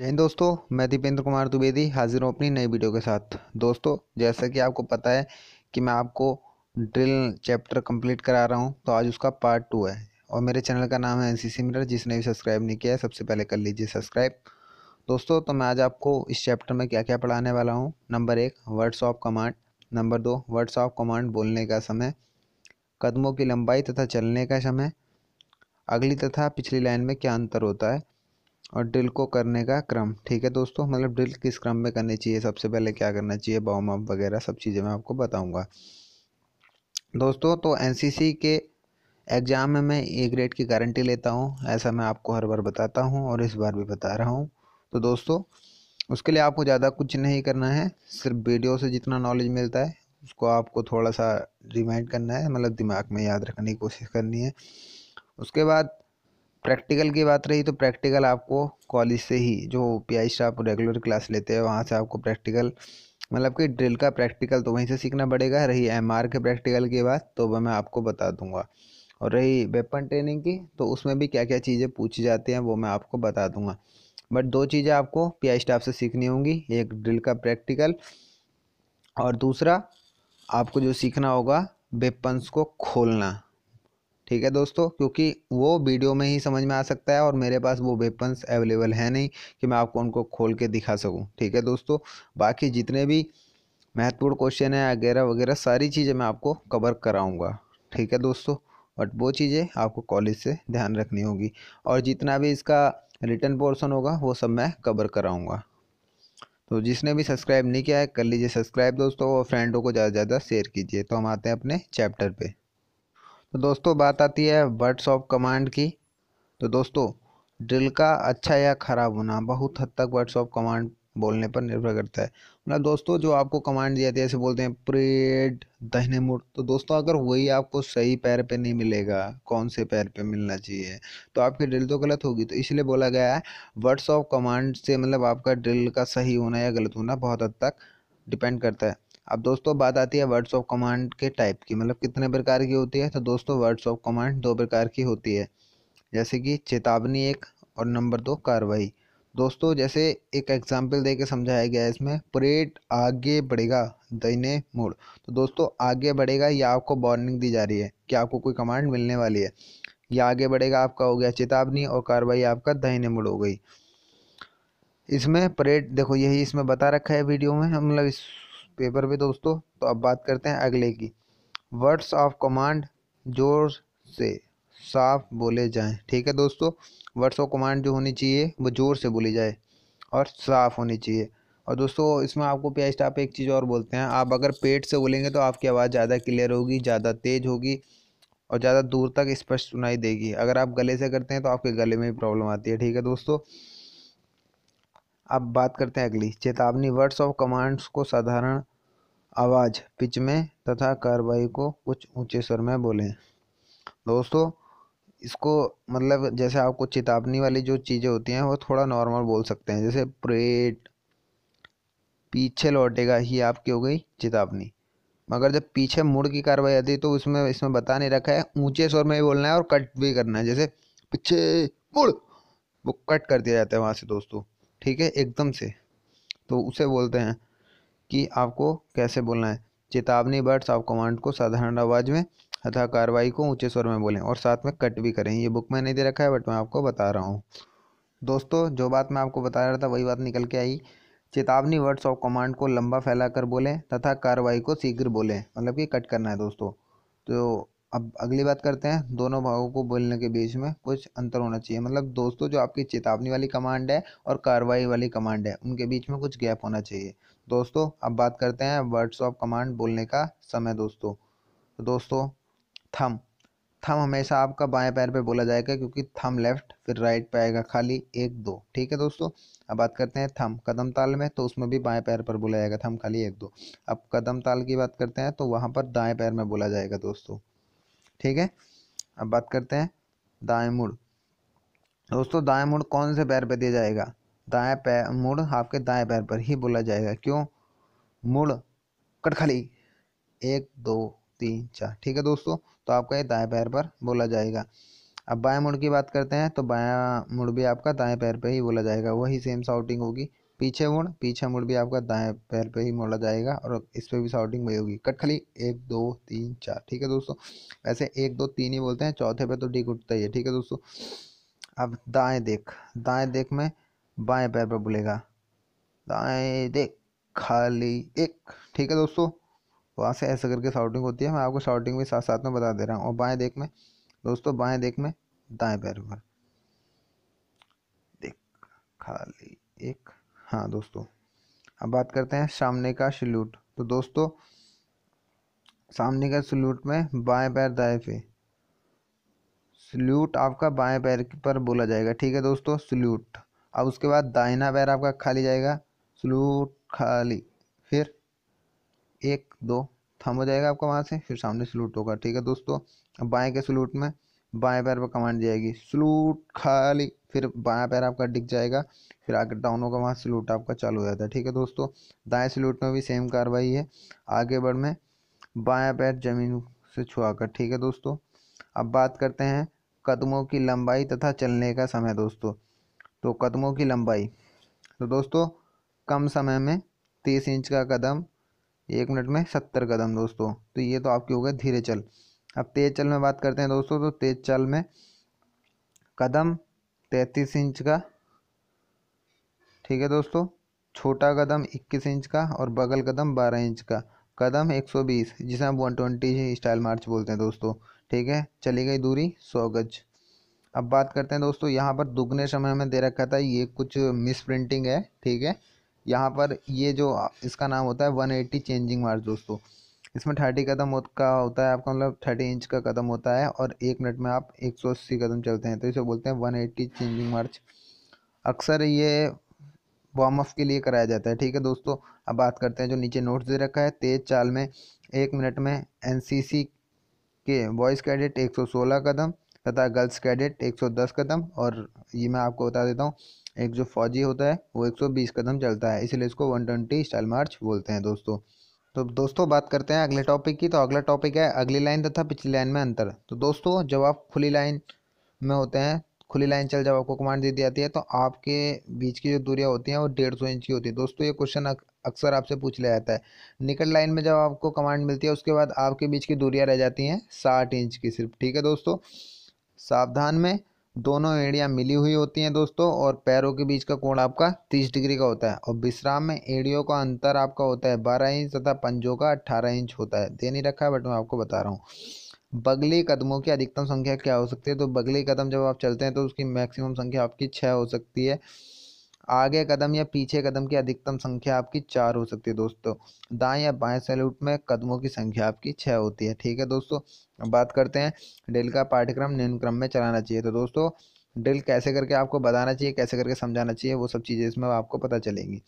जय हिंद दोस्तों मैं दीपेंद्र कुमार द्विवेदी हाजिर हूँ अपनी नई वीडियो के साथ दोस्तों जैसा कि आपको पता है कि मैं आपको ड्रिल चैप्टर कंप्लीट करा रहा हूँ तो आज उसका पार्ट टू है और मेरे चैनल का नाम है एन सी मिरर जिसने भी सब्सक्राइब नहीं किया है सबसे पहले कर लीजिए सब्सक्राइब दोस्तों तो मैं आज आपको इस चैप्टर में क्या क्या पढ़ाने वाला हूँ नंबर एक वर्ड्स ऑफ कमांड नंबर दो वर्ड्स ऑफ कमांड बोलने का समय कदमों की लंबाई तथा चलने का समय अगली तथा पिछली लाइन में क्या अंतर होता है और ड्रिल को करने का क्रम ठीक है दोस्तों मतलब ड्रिल किस क्रम में करनी चाहिए सबसे पहले क्या करना चाहिए बॉम अप वगैरह सब चीज़ें मैं आपको बताऊँगा दोस्तों तो एनसीसी के एग्ज़ाम में मैं ए ग्रेड की गारंटी लेता हूँ ऐसा मैं आपको हर बार बताता हूँ और इस बार भी बता रहा हूँ तो दोस्तों उसके लिए आपको ज़्यादा कुछ नहीं करना है सिर्फ वीडियो से जितना नॉलेज मिलता है उसको आपको थोड़ा सा रिमाइंड करना है मतलब दिमाग में याद रखने की कोशिश करनी है उसके बाद प्रैक्टिकल की बात रही तो प्रैक्टिकल आपको कॉलेज से ही जो पी आई आप रेगुलर क्लास लेते हैं वहाँ से आपको प्रैक्टिकल मतलब कि ड्रिल का प्रैक्टिकल तो वहीं से सीखना पड़ेगा रही एम के प्रैक्टिकल की बात तो वह मैं आपको बता दूँगा और रही वेपन ट्रेनिंग की तो उसमें भी क्या क्या चीज़ें पूछी जाती हैं वो मैं आपको बता दूंगा बट दो चीज़ें आपको पी स्टाफ से सीखनी होंगी एक ड्रिल का प्रैक्टिकल और दूसरा आपको जो सीखना होगा वेपन्स को खोलना ठीक है दोस्तों क्योंकि वो वीडियो में ही समझ में आ सकता है और मेरे पास वो वेपन्स अवेलेबल है नहीं कि मैं आपको उनको खोल के दिखा सकूँ ठीक है दोस्तों बाकी जितने भी महत्वपूर्ण क्वेश्चन है वगैरह वगैरह सारी चीज़ें मैं आपको कवर कराऊँगा ठीक है दोस्तों बट वो चीज़ें आपको कॉलेज से ध्यान रखनी होगी और जितना भी इसका रिटर्न पोर्सन होगा वो सब मैं कवर कराऊँगा तो जिसने भी सब्सक्राइब नहीं किया है कर लीजिए सब्सक्राइब दोस्तों और फ्रेंडों को ज़्यादा से ज़्यादा शेयर कीजिए तो हम आते हैं अपने चैप्टर पे तो दोस्तों बात आती है वर्ड्स ऑफ कमांड की तो दोस्तों ड्रिल का अच्छा या ख़राब होना बहुत हद तक वर्ड्स ऑफ कमांड बोलने पर निर्भर करता है मतलब दोस्तों जो आपको कमांड दिया जाती है जैसे बोलते हैं प्रेड दहने मुड़ तो दोस्तों अगर वही आपको सही पैर पे नहीं मिलेगा कौन से पैर पे मिलना चाहिए तो आपकी ड्रिल तो गलत होगी तो इसलिए बोला गया है वर्ड्स ऑफ कमांड से मतलब आपका ड्रिल का सही होना या गलत होना बहुत हद तक डिपेंड करता है अब दोस्तों बात आती है वर्ड्स ऑफ कमांड के टाइप की मतलब कितने प्रकार की होती है तो दोस्तों वर्ड्स ऑफ कमांड दो प्रकार की होती है जैसे कि चेतावनी एक और नंबर दो कार्रवाई दोस्तों जैसे एक एग्जाम्पल दे के समझाया गया है इसमें परेड आगे बढ़ेगा दइने मोड़ तो दोस्तों आगे बढ़ेगा या आपको वार्निंग दी जा रही है कि आपको कोई कमांड मिलने वाली है या आगे बढ़ेगा आपका हो गया चेतावनी और कार्रवाई आपका दहने मोड़ हो गई इसमें परेड देखो यही इसमें बता रखा है वीडियो में मतलब इस पेपर पे दोस्तों तो अब बात करते हैं अगले की वर्ड्स ऑफ कमांड जोर से साफ बोले जाएं ठीक है दोस्तों वर्ड्स ऑफ कमांड जो होनी चाहिए वो ज़ोर से बोली जाए और साफ़ होनी चाहिए और दोस्तों इसमें आपको पी स्टाफ एक चीज़ और बोलते हैं आप अगर पेट से बोलेंगे तो आपकी आवाज़ ज़्यादा क्लियर होगी ज़्यादा तेज़ होगी और ज़्यादा दूर तक स्पष्ट सुनाई देगी अगर आप गले से करते हैं तो आपके गले में भी प्रॉब्लम आती है ठीक है दोस्तों अब बात करते हैं अगली चेतावनी वर्ड्स ऑफ कमांड्स को साधारण आवाज़ पिच में तथा कार्रवाई को कुछ ऊंचे स्वर में बोलें दोस्तों इसको मतलब जैसे आपको चेतावनी वाली जो चीज़ें होती हैं वो थोड़ा नॉर्मल बोल सकते हैं जैसे प्रेट पीछे लौटेगा ही आपकी हो गई चेतावनी मगर जब पीछे मुड़ की कार्रवाई आती है तो उसमें इसमें बता नहीं रखा है ऊंचे स्वर में भी बोलना है और कट भी करना है जैसे पीछे मुड़ वो कट कर दिया जाता है वहाँ से दोस्तों ठीक है एकदम से तो उसे बोलते हैं कि आपको कैसे बोलना है चेतावनी बर्ड्स आप कमांड को साधारण आवाज़ में तथा कार्रवाई को ऊंचे स्वर में बोलें और साथ में कट भी करें ये बुक में नहीं दे रखा है बट मैं आपको बता रहा हूँ दोस्तों जो बात मैं आपको बता रहा था वही बात निकल के आई चेतावनी वर्ड्स ऑफ कमांड को लंबा फैलाकर बोलें तथा कार्रवाई को शीघ्र बोलें मतलब कि कट करना है दोस्तों तो अब अगली बात करते हैं दोनों भागों को बोलने के बीच में कुछ अंतर होना चाहिए मतलब दोस्तों जो आपकी चेतावनी वाली कमांड है और कार्रवाई वाली कमांड है उनके बीच में कुछ गैप होना चाहिए दोस्तों अब बात करते हैं वर्ड्स ऑफ कमांड बोलने का समय दोस्तों तो दोस्तों थम थम हमेशा आपका बाएं पैर पे बोला जाएगा क्योंकि थम लेफ्ट फिर राइट पे आएगा खाली एक दो ठीक है दोस्तों अब बात करते हैं थम कदम ताल में तो उसमें भी बाएं पैर पर बोला जाएगा थम खाली एक दो अब कदम ताल की बात करते हैं तो वहाँ पर दाएं पैर में बोला जाएगा दोस्तों ठीक है अब बात करते हैं दाएं मुड़ दोस्तों दाएं मुड़ कौन से पैर पर दिया जाएगा दाएं पैर मुड़ आपके दाएं पैर पर ही बोला जाएगा क्यों मुड़ कटखली एक दो तीन चार ठीक है दोस्तों तो आपका ये दाएं पैर पर बोला जाएगा अब बाएं मुड़ की बात करते हैं तो बाया मुड़ भी आपका दाएं पैर पर ही बोला जाएगा वही सेम साउटिंग होगी पीछे मुड़ पीछे मुड़ भी आपका दाएं पैर पर ही मोड़ा जाएगा और इस पर भी साउटिंग वही होगी कटखली एक दो तीन चार ठीक है दोस्तों वैसे एक दो तीन ही बोलते हैं चौथे पे तो डी उठता ही है ठीक है दोस्तों अब दाएं देख दाएं देख में बाएं पैर पर बुलेगा दाएं देख खाली एक ठीक है दोस्तों वहाँ से ऐसे करके शाउटिंग होती है मैं आपको शाउटिंग भी साथ साथ में बता दे रहा हूँ और बाएं देख में दोस्तों बाएं देख में दाएं पैर पर देख खाली एक हाँ दोस्तों अब बात करते हैं सामने का सल्यूट तो दोस्तों सामने का सल्यूट में बाएं पैर दाएं पे सल्यूट आपका बाएं पैर पर बोला जाएगा ठीक है दोस्तों सल्यूट अब उसके बाद दाहिना पैर आपका खाली जाएगा स्लूट खाली फिर एक दो थम हो जाएगा आपका वहाँ से फिर सामने स्लूट होगा ठीक है दोस्तों अब बाएँ के सलूट में बाएं पैर पर कमांड जाएगी सलूट खाली फिर बाया पैर आपका डिग जाएगा फिर आगे डाउन होगा वहाँ सलूट आपका चालू हो जाता है ठीक है दोस्तों दाएं सलूट में भी सेम कार्रवाई है आगे बढ़ में बाया पैर जमीन से छुआ कर ठीक है दोस्तों अब बात करते हैं कदमों की लंबाई तथा चलने का समय दोस्तों तो कदमों की लंबाई तो दोस्तों कम समय में तीस इंच का कदम एक मिनट में सत्तर कदम दोस्तों तो ये तो आपके हो गए धीरे चल अब तेज चल में बात करते हैं दोस्तों तो तेज चल में कदम तैंतीस इंच का ठीक है दोस्तों छोटा कदम इक्कीस इंच का और बगल कदम बारह इंच का कदम एक सौ बीस जिसे आप वन ट्वेंटी स्टाइल मार्च बोलते हैं दोस्तों ठीक है चली गई दूरी सौ गज अब बात करते हैं दोस्तों यहाँ पर दुगने समय में दे रखा था ये कुछ मिस प्रिंटिंग है ठीक है यहाँ पर ये जो इसका नाम होता है वन एट्टी चेंजिंग मार्च दोस्तों इसमें थर्टी कदम का होता है आपका मतलब थर्टी इंच का कदम होता है और एक मिनट में आप एक सौ अस्सी कदम चलते हैं तो इसे बोलते हैं वन एट्टी चेंजिंग मार्च अक्सर ये वार्म अप के लिए कराया जाता है ठीक है दोस्तों अब बात करते हैं जो नीचे नोट्स दे रखा है तेज चाल में एक मिनट में एन के वॉइस कैडेट एक कदम तथा गर्ल्स कैडेट 110 कदम और ये मैं आपको बता देता हूँ एक जो फौजी होता है वो 120 कदम चलता है इसलिए इसको 120 स्टाइल मार्च बोलते हैं दोस्तों तो दोस्तों बात करते हैं अगले टॉपिक की तो अगला टॉपिक है अगली लाइन तथा पिछली लाइन में अंतर तो दोस्तों जब आप खुली लाइन में होते हैं खुली लाइन चल जब आपको कमांड दे दी जाती है तो आपके बीच की जो दूरियाँ होती हैं वो डेढ़ सौ इंच की होती है दोस्तों ये क्वेश्चन अक्सर आपसे पूछ लिया जाता है निकट लाइन में जब आपको कमांड मिलती है उसके बाद आपके बीच की दूरियाँ रह जाती हैं साठ इंच की सिर्फ ठीक है दोस्तों सावधान में दोनों एड़ियाँ मिली हुई होती हैं दोस्तों और पैरों के बीच का कोण आपका तीस डिग्री का होता है और विश्राम में एड़ियों का अंतर आपका होता है बारह इंच तथा पंजों का अट्ठारह इंच होता है दे नहीं रखा है बट मैं आपको बता रहा हूँ बगली कदमों की अधिकतम संख्या क्या हो सकती है तो बगली कदम जब आप चलते हैं तो उसकी मैक्सिमम संख्या आपकी छः हो सकती है आगे कदम या पीछे कदम की अधिकतम संख्या आपकी चार हो सकती है दोस्तों दाएं या बाएं सैल्यूट में कदमों की संख्या आपकी छः होती है ठीक है दोस्तों अब बात करते हैं ड्रिल का पाठ्यक्रम निम्न क्रम में चलाना चाहिए तो दोस्तों ड्रिल कैसे करके आपको बताना चाहिए कैसे करके समझाना चाहिए वो सब चीज़ें इसमें आपको पता चलेंगी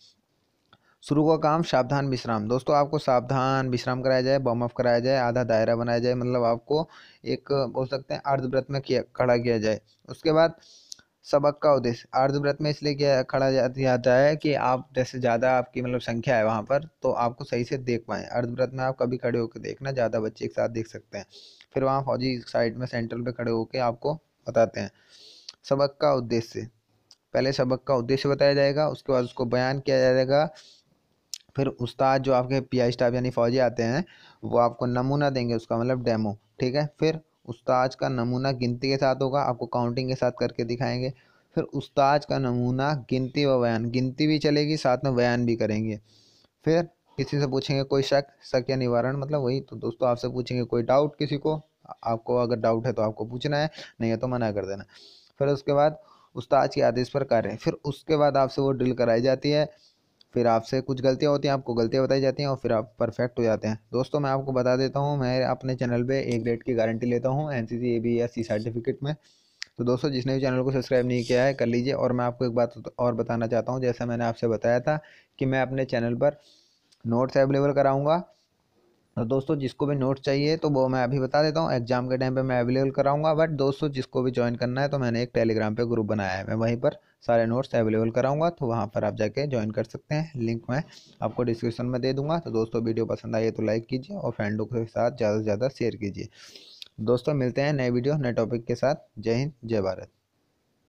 शुरू का काम सावधान विश्राम दोस्तों आपको सावधान विश्राम कराया जाए बॉम ऑफ कराया जाए आधा दायरा बनाया जाए मतलब आपको एक बोल सकते हैं अर्धव्रत में किया खड़ा किया जाए उसके बाद सबक का उद्देश्य अर्धव्रत में इसलिए क्या खड़ा जाता है कि आप जैसे ज़्यादा आपकी मतलब संख्या है वहाँ पर तो आपको सही से देख पाएँ अर्धव्रत में आप कभी खड़े होकर देखना ज़्यादा बच्चे एक साथ देख सकते हैं फिर वहाँ फौजी साइड में सेंटर पर खड़े होकर आपको बताते हैं सबक का उद्देश्य पहले सबक का उद्देश्य बताया जाएगा उसके बाद उसको बयान किया जाएगा फिर उस्ताद जो आपके पी आई स्टाफ यानी फौजी आते हैं वो आपको नमूना देंगे उसका मतलब डेमो ठीक है फिर उस्ताज का नमूना गिनती के साथ होगा आपको काउंटिंग के साथ करके दिखाएंगे फिर उस्ताज का नमूना गिनती व बयान गिनती भी चलेगी साथ में बयान भी करेंगे फिर किसी से पूछेंगे कोई शक शक या निवारण मतलब वही तो दोस्तों आपसे पूछेंगे कोई डाउट किसी को आपको अगर डाउट है तो आपको पूछना है नहीं है तो मना कर देना फिर उसके बाद उस्ताद के आदेश पर कार्य फिर उसके बाद आपसे वो ड्रिल कराई जाती है फिर आपसे कुछ गलतियाँ होती हैं आपको गलतियाँ बताई जाती हैं और फिर आप परफेक्ट हो जाते हैं दोस्तों मैं आपको बता देता हूँ मैं अपने चैनल पर एक ग्रेड की गारंटी लेता हूँ N C C A B C certificate में तो दोस्तों जिसने भी चैनल को सब्सक्राइब नहीं किया है कर लीजिए और मैं आपको एक बात तो और बताना चाहता हूँ जैसा मैंने आपसे बताया था कि मैं अपने चैनल पर नोट्स अवेलेबल कराऊँगा और दोस्तों जिसको भी नोट चाहिए तो वो मैं अभी बता देता हूँ एग्जाम के टाइम पे मैं अवेलेबल कराऊंगा बट दोस्तों जिसको भी ज्वाइन करना है तो मैंने एक टेलीग्राम पे ग्रुप बनाया है मैं वहीं पर सारे नोट्स अवेलेबल कराऊंगा तो वहाँ पर आप जाके ज्वाइन कर सकते हैं लिंक मैं आपको डिस्क्रिप्शन में दे दूँगा तो दोस्तों वीडियो पसंद आई तो लाइक कीजिए और फ्रेंडों के साथ ज़्यादा से ज़्यादा शेयर कीजिए दोस्तों मिलते हैं नए वीडियो नए टॉपिक के साथ जय हिंद जय भारत